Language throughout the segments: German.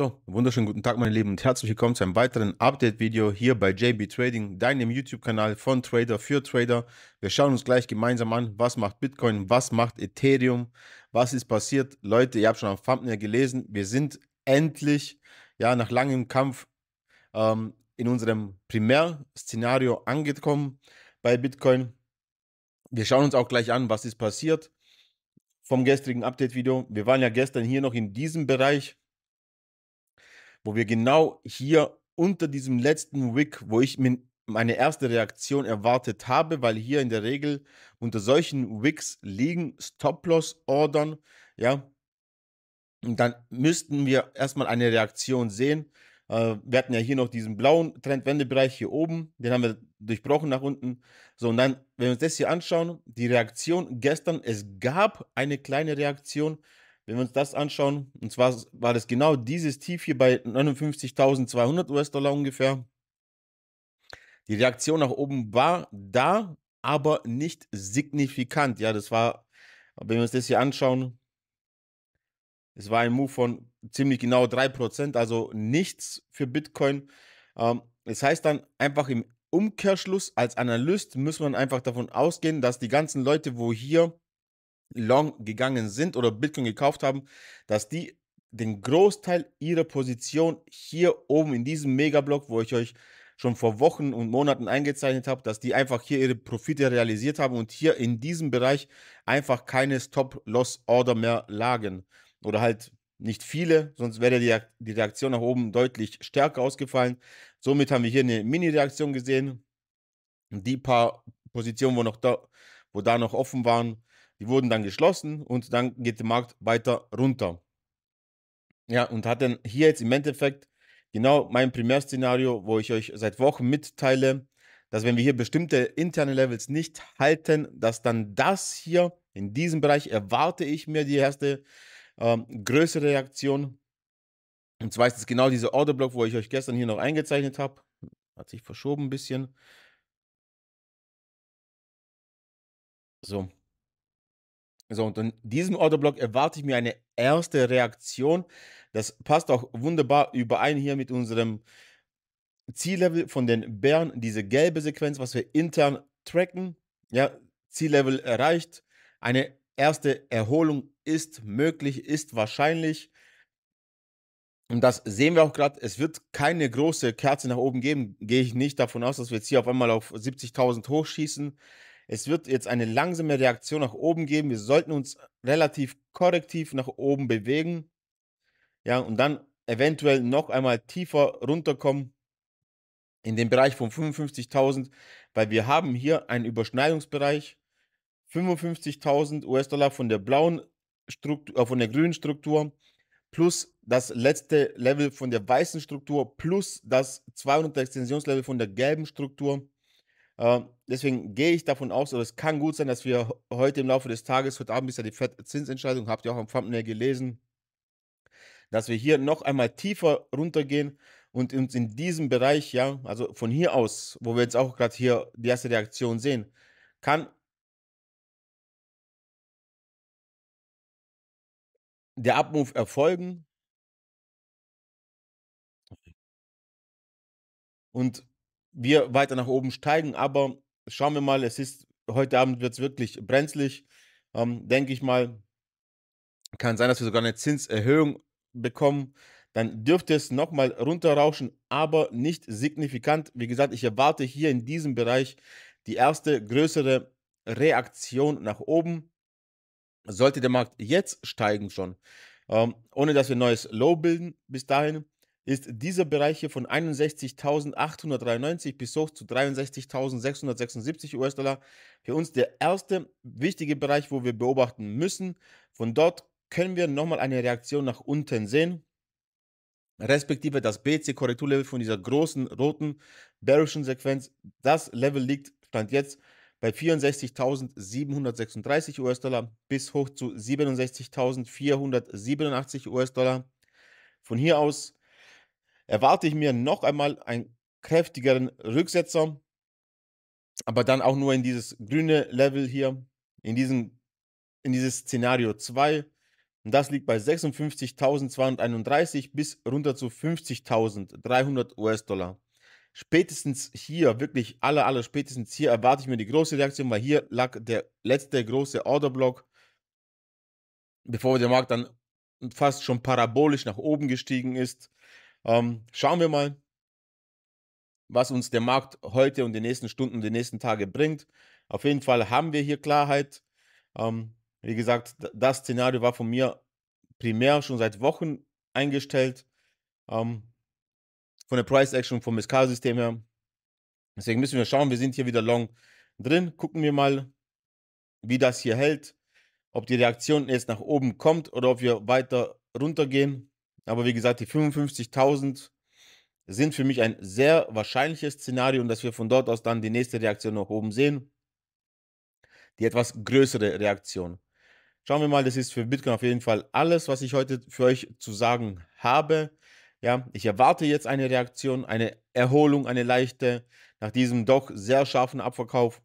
So, wunderschönen guten Tag, meine Lieben, und herzlich willkommen zu einem weiteren Update-Video hier bei JB Trading, deinem YouTube-Kanal von Trader für Trader. Wir schauen uns gleich gemeinsam an, was macht Bitcoin, was macht Ethereum, was ist passiert. Leute, ihr habt schon am Thumbnail gelesen, wir sind endlich, ja, nach langem Kampf ähm, in unserem Primärszenario angekommen bei Bitcoin. Wir schauen uns auch gleich an, was ist passiert vom gestrigen Update-Video. Wir waren ja gestern hier noch in diesem Bereich wo wir genau hier unter diesem letzten Wick, wo ich mir meine erste Reaktion erwartet habe, weil hier in der Regel unter solchen Wicks liegen Stop-Loss-Ordern, ja. Und dann müssten wir erstmal eine Reaktion sehen. Äh, wir hatten ja hier noch diesen blauen Trendwendebereich hier oben, den haben wir durchbrochen nach unten. So, und dann, wenn wir uns das hier anschauen, die Reaktion gestern, es gab eine kleine Reaktion, wenn wir uns das anschauen, und zwar war das genau dieses Tief hier bei 59.200 US-Dollar ungefähr. Die Reaktion nach oben war da, aber nicht signifikant. Ja, das war, wenn wir uns das hier anschauen, es war ein Move von ziemlich genau 3%, also nichts für Bitcoin. das ähm, heißt dann einfach im Umkehrschluss als Analyst muss man einfach davon ausgehen, dass die ganzen Leute, wo hier long gegangen sind oder Bitcoin gekauft haben, dass die den Großteil ihrer Position hier oben in diesem Megablock, wo ich euch schon vor Wochen und Monaten eingezeichnet habe, dass die einfach hier ihre Profite realisiert haben und hier in diesem Bereich einfach keine Stop-Loss-Order mehr lagen. Oder halt nicht viele, sonst wäre die Reaktion nach oben deutlich stärker ausgefallen. Somit haben wir hier eine Mini-Reaktion gesehen. Die paar Positionen, wo, noch da, wo da noch offen waren, die wurden dann geschlossen und dann geht der Markt weiter runter. Ja, und hat dann hier jetzt im Endeffekt genau mein Primärszenario, wo ich euch seit Wochen mitteile, dass wenn wir hier bestimmte interne Levels nicht halten, dass dann das hier in diesem Bereich erwarte ich mir die erste ähm, größere Reaktion. Und zwar ist es genau dieser Orderblock, wo ich euch gestern hier noch eingezeichnet habe. Hat sich verschoben ein bisschen. So, so, und in diesem Orderblock erwarte ich mir eine erste Reaktion. Das passt auch wunderbar überein hier mit unserem Ziellevel von den Bären. Diese gelbe Sequenz, was wir intern tracken. Ja, Ziellevel erreicht. Eine erste Erholung ist möglich, ist wahrscheinlich. Und das sehen wir auch gerade. Es wird keine große Kerze nach oben geben. Gehe ich nicht davon aus, dass wir jetzt hier auf einmal auf 70.000 hochschießen. Es wird jetzt eine langsame Reaktion nach oben geben. Wir sollten uns relativ korrektiv nach oben bewegen. Ja, und dann eventuell noch einmal tiefer runterkommen in den Bereich von 55.000, weil wir haben hier einen Überschneidungsbereich. 55.000 US-Dollar von der blauen Struktur, äh, von der grünen Struktur plus das letzte Level von der weißen Struktur plus das 200 Extensionslevel von der gelben Struktur. Ähm, deswegen gehe ich davon aus, oder es kann gut sein, dass wir heute im Laufe des Tages, heute Abend ist ja die Zinsentscheidung, habt ihr auch am Thumbnail gelesen, dass wir hier noch einmal tiefer runtergehen und uns in diesem Bereich, ja, also von hier aus, wo wir jetzt auch gerade hier die erste Reaktion sehen, kann der Abmove erfolgen. Und wir weiter nach oben steigen. Aber schauen wir mal, es ist heute Abend wird es wirklich brenzlig. Ähm, denke ich mal, kann sein, dass wir sogar eine Zinserhöhung bekommen. Dann dürfte es nochmal runterrauschen, aber nicht signifikant. Wie gesagt, ich erwarte hier in diesem Bereich die erste größere Reaktion nach oben. Sollte der Markt jetzt steigen schon, ähm, ohne dass wir ein neues Low bilden bis dahin, ist dieser Bereich hier von 61.893 bis hoch zu 63.676 US-Dollar für uns der erste wichtige Bereich, wo wir beobachten müssen. Von dort können wir nochmal eine Reaktion nach unten sehen, respektive das BC-Korrekturlevel von dieser großen roten bearischen Sequenz. Das Level liegt, stand jetzt, bei 64.736 US-Dollar bis hoch zu 67.487 US-Dollar. Von hier aus erwarte ich mir noch einmal einen kräftigeren Rücksetzer, aber dann auch nur in dieses grüne Level hier, in, diesen, in dieses Szenario 2. Und das liegt bei 56.231 bis runter zu 50.300 US-Dollar. Spätestens hier, wirklich aller, aller spätestens hier erwarte ich mir die große Reaktion, weil hier lag der letzte große Orderblock, bevor der Markt dann fast schon parabolisch nach oben gestiegen ist. Ähm, schauen wir mal, was uns der Markt heute und die nächsten Stunden, die nächsten Tage bringt. Auf jeden Fall haben wir hier Klarheit. Ähm, wie gesagt, das Szenario war von mir primär schon seit Wochen eingestellt. Ähm, von der Price Action, vom SK-System her. Deswegen müssen wir schauen. Wir sind hier wieder long drin. Gucken wir mal, wie das hier hält. Ob die Reaktion jetzt nach oben kommt oder ob wir weiter runtergehen. Aber wie gesagt, die 55.000 sind für mich ein sehr wahrscheinliches Szenario und dass wir von dort aus dann die nächste Reaktion nach oben sehen. Die etwas größere Reaktion. Schauen wir mal, das ist für Bitcoin auf jeden Fall alles, was ich heute für euch zu sagen habe. Ja, ich erwarte jetzt eine Reaktion, eine Erholung, eine leichte nach diesem doch sehr scharfen Abverkauf.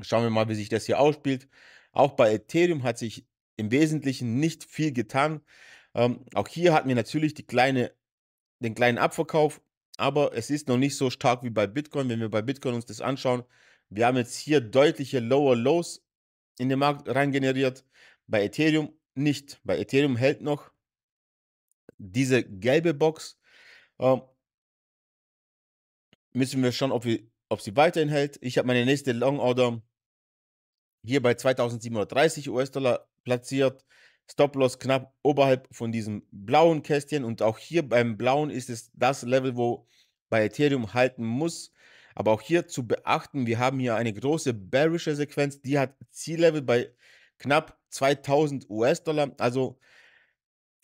Schauen wir mal, wie sich das hier ausspielt. Auch bei Ethereum hat sich im Wesentlichen nicht viel getan. Ähm, auch hier hatten wir natürlich kleine, den kleinen Abverkauf, aber es ist noch nicht so stark wie bei Bitcoin. Wenn wir bei Bitcoin uns das anschauen, wir haben jetzt hier deutliche Lower Lows in den Markt reingeneriert. Bei Ethereum nicht. Bei Ethereum hält noch diese gelbe Box. Ähm, müssen wir schauen, ob, wir, ob sie weiterhin hält. Ich habe meine nächste Long Order hier bei 2730 US-Dollar platziert. Stop-Loss knapp oberhalb von diesem blauen Kästchen. Und auch hier beim blauen ist es das Level, wo bei Ethereum halten muss. Aber auch hier zu beachten, wir haben hier eine große bearische Sequenz, die hat Ziellevel bei knapp 2000 US-Dollar. Also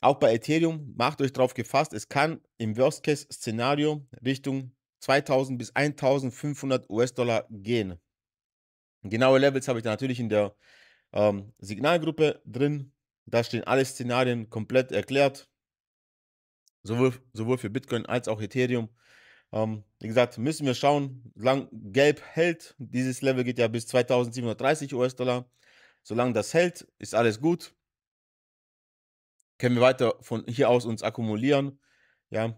auch bei Ethereum macht euch darauf gefasst, es kann im Worst-Case-Szenario Richtung 2000 bis 1500 US-Dollar gehen. Genaue Levels habe ich da natürlich in der ähm, Signalgruppe drin. Da stehen alle Szenarien komplett erklärt. Sowohl, sowohl für Bitcoin als auch Ethereum. Ähm, wie gesagt, müssen wir schauen, solange gelb hält, dieses Level geht ja bis 2730 US-Dollar. Solange das hält, ist alles gut. Können wir weiter von hier aus uns akkumulieren. Ja,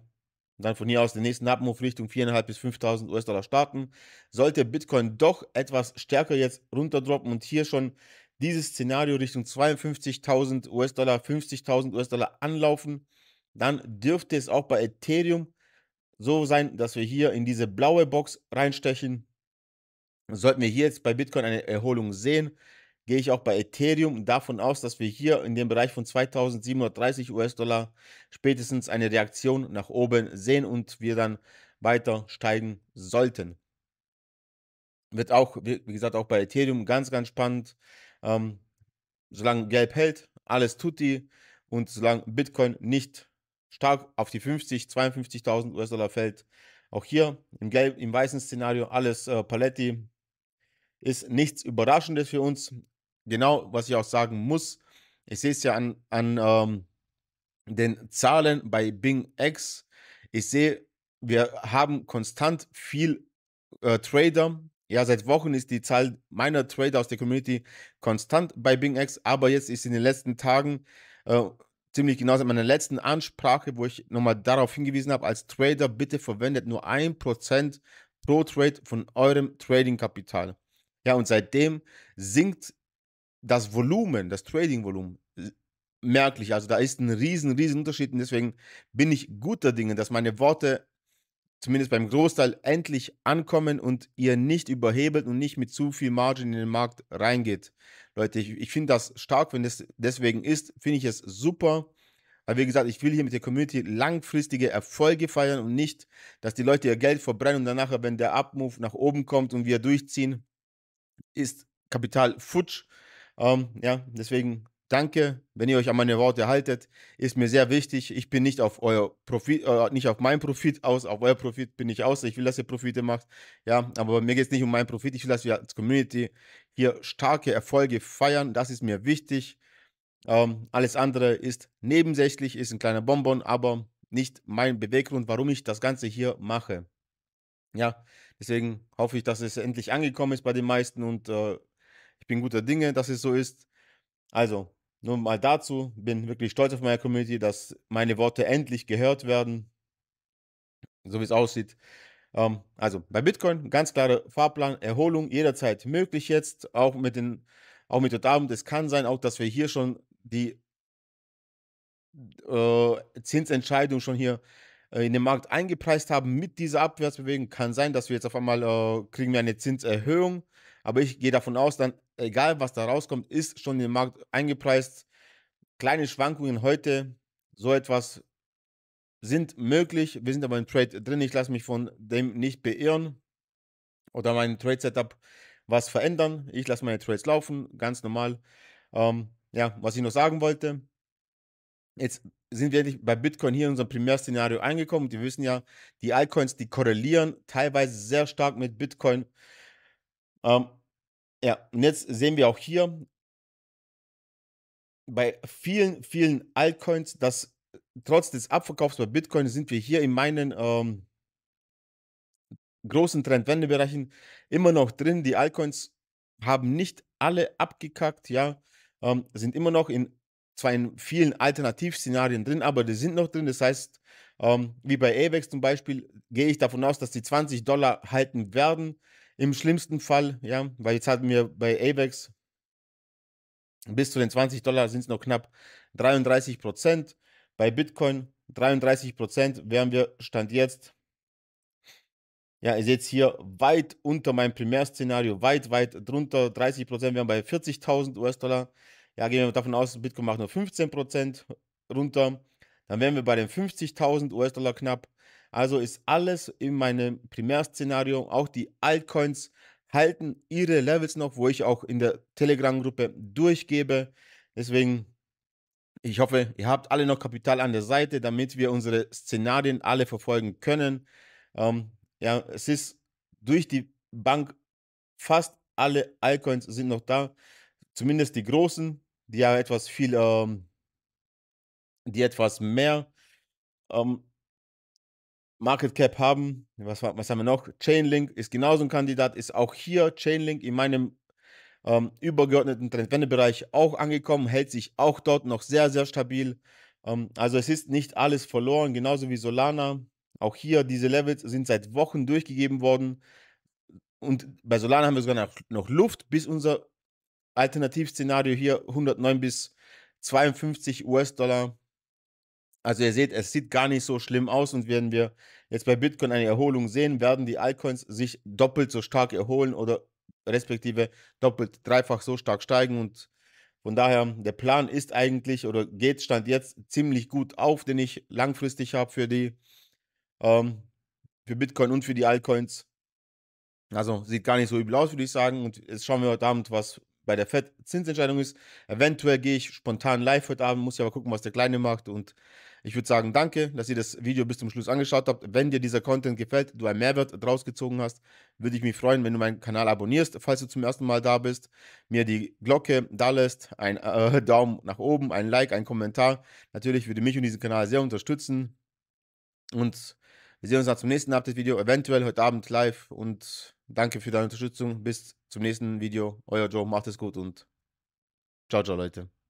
dann von hier aus den nächsten Abmove Richtung 4.500 bis 5.000 US-Dollar starten. Sollte Bitcoin doch etwas stärker jetzt runterdroppen und hier schon dieses Szenario Richtung 52.000 US-Dollar, 50.000 US-Dollar anlaufen, dann dürfte es auch bei Ethereum so sein, dass wir hier in diese blaue Box reinstechen. Sollten wir hier jetzt bei Bitcoin eine Erholung sehen, gehe ich auch bei Ethereum davon aus, dass wir hier in dem Bereich von 2730 US-Dollar spätestens eine Reaktion nach oben sehen und wir dann weiter steigen sollten. Wird auch, wie gesagt, auch bei Ethereum ganz, ganz spannend. Ähm, solange Gelb hält, alles tut die. Und solange Bitcoin nicht stark auf die 50, 52.000 US-Dollar fällt, auch hier im, Gelb, im weißen Szenario alles äh, Paletti, ist nichts Überraschendes für uns. Genau, was ich auch sagen muss, ich sehe es ja an, an ähm, den Zahlen bei Bing X. Ich sehe, wir haben konstant viel äh, Trader, ja, seit Wochen ist die Zahl meiner Trader aus der Community konstant bei BingX, aber jetzt ist in den letzten Tagen äh, ziemlich genau seit meiner letzten Ansprache, wo ich nochmal darauf hingewiesen habe, als Trader bitte verwendet nur 1% pro Trade von eurem Trading-Kapital. Ja, und seitdem sinkt das Volumen, das Trading-Volumen äh, merklich. Also da ist ein riesen, riesen Unterschied und deswegen bin ich guter Dinge, dass meine Worte zumindest beim Großteil, endlich ankommen und ihr nicht überhebelt und nicht mit zu viel Margin in den Markt reingeht. Leute, ich, ich finde das stark, wenn das deswegen ist, finde ich es super. Weil wie gesagt, ich will hier mit der Community langfristige Erfolge feiern und nicht, dass die Leute ihr Geld verbrennen und danach, wenn der Upmove nach oben kommt und wir durchziehen, ist Kapital futsch. Ähm, ja, deswegen Danke, wenn ihr euch an meine Worte haltet, ist mir sehr wichtig. Ich bin nicht auf euer Profit, äh, nicht auf meinen Profit aus, auf euer Profit bin ich aus. Ich will, dass ihr Profite macht. Ja, aber mir geht es nicht um meinen Profit. Ich will, dass wir als Community hier starke Erfolge feiern. Das ist mir wichtig. Ähm, alles andere ist nebensächlich, ist ein kleiner Bonbon, aber nicht mein Beweggrund, warum ich das Ganze hier mache. Ja, deswegen hoffe ich, dass es endlich angekommen ist bei den meisten und äh, ich bin guter Dinge, dass es so ist. Also, nur mal dazu, bin wirklich stolz auf meine Community, dass meine Worte endlich gehört werden, so wie es aussieht. Ähm, also bei Bitcoin ganz klarer Fahrplan, Erholung jederzeit möglich jetzt, auch mit den, auch mit der Abend. Es kann sein, auch dass wir hier schon die äh, Zinsentscheidung schon hier äh, in den Markt eingepreist haben mit dieser Abwärtsbewegung. Kann sein, dass wir jetzt auf einmal äh, kriegen wir eine Zinserhöhung, aber ich gehe davon aus, dann egal was da rauskommt, ist schon im Markt eingepreist. Kleine Schwankungen heute, so etwas sind möglich. Wir sind aber im Trade drin. Ich lasse mich von dem nicht beirren oder mein Trade-Setup was verändern. Ich lasse meine Trades laufen, ganz normal. Ähm, ja, was ich noch sagen wollte, jetzt sind wir endlich bei Bitcoin hier in unserem Primärszenario angekommen. Wir wissen ja, die Altcoins, die korrelieren teilweise sehr stark mit Bitcoin. Ähm, ja, und jetzt sehen wir auch hier bei vielen, vielen Altcoins, dass äh, trotz des Abverkaufs bei Bitcoin sind wir hier in meinen ähm, großen Trendwendebereichen immer noch drin. Die Altcoins haben nicht alle abgekackt, ja, ähm, sind immer noch in zwar in vielen Alternativszenarien drin, aber die sind noch drin. Das heißt, ähm, wie bei AVEX zum Beispiel, gehe ich davon aus, dass die 20 Dollar halten werden. Im schlimmsten Fall, ja, weil jetzt hatten wir bei AVEX bis zu den 20 Dollar sind es noch knapp 33 Prozent. Bei Bitcoin 33 Prozent wären wir Stand jetzt. Ja, ihr seht es hier weit unter meinem Primärszenario, weit, weit drunter. 30 Prozent wären bei 40.000 US-Dollar. Ja, gehen wir davon aus, Bitcoin macht nur 15 Prozent runter. Dann wären wir bei den 50.000 US-Dollar knapp. Also ist alles in meinem Primärszenario, auch die Altcoins halten ihre Levels noch, wo ich auch in der Telegram-Gruppe durchgebe. Deswegen, ich hoffe, ihr habt alle noch Kapital an der Seite, damit wir unsere Szenarien alle verfolgen können. Ähm, ja, es ist durch die Bank fast alle Altcoins sind noch da, zumindest die großen, die ja etwas viel, ähm, die etwas mehr ähm, Market Cap haben. Was, was haben wir noch? Chainlink ist genauso ein Kandidat, ist auch hier Chainlink in meinem ähm, übergeordneten Trendwendebereich auch angekommen, hält sich auch dort noch sehr, sehr stabil. Ähm, also es ist nicht alles verloren, genauso wie Solana. Auch hier, diese Levels sind seit Wochen durchgegeben worden. Und bei Solana haben wir sogar noch, noch Luft, bis unser Alternativszenario hier 109 bis 52 US-Dollar also ihr seht, es sieht gar nicht so schlimm aus und werden wir jetzt bei Bitcoin eine Erholung sehen, werden die Altcoins sich doppelt so stark erholen oder respektive doppelt, dreifach so stark steigen und von daher, der Plan ist eigentlich oder geht Stand jetzt ziemlich gut auf, den ich langfristig habe für die, ähm, für Bitcoin und für die Altcoins. Also sieht gar nicht so übel aus, würde ich sagen. Und jetzt schauen wir heute Abend, was bei der FED Zinsentscheidung ist. Eventuell gehe ich spontan live heute Abend, muss ja aber gucken, was der Kleine macht und ich würde sagen, danke, dass ihr das Video bis zum Schluss angeschaut habt. Wenn dir dieser Content gefällt, du einen Mehrwert draus gezogen hast, würde ich mich freuen, wenn du meinen Kanal abonnierst, falls du zum ersten Mal da bist, mir die Glocke da lässt, einen äh, Daumen nach oben, ein Like, ein Kommentar. Natürlich würde mich und diesen Kanal sehr unterstützen. Und wir sehen uns dann zum nächsten Update-Video, eventuell heute Abend live. Und danke für deine Unterstützung. Bis zum nächsten Video. Euer Joe, macht es gut und ciao, ciao, Leute.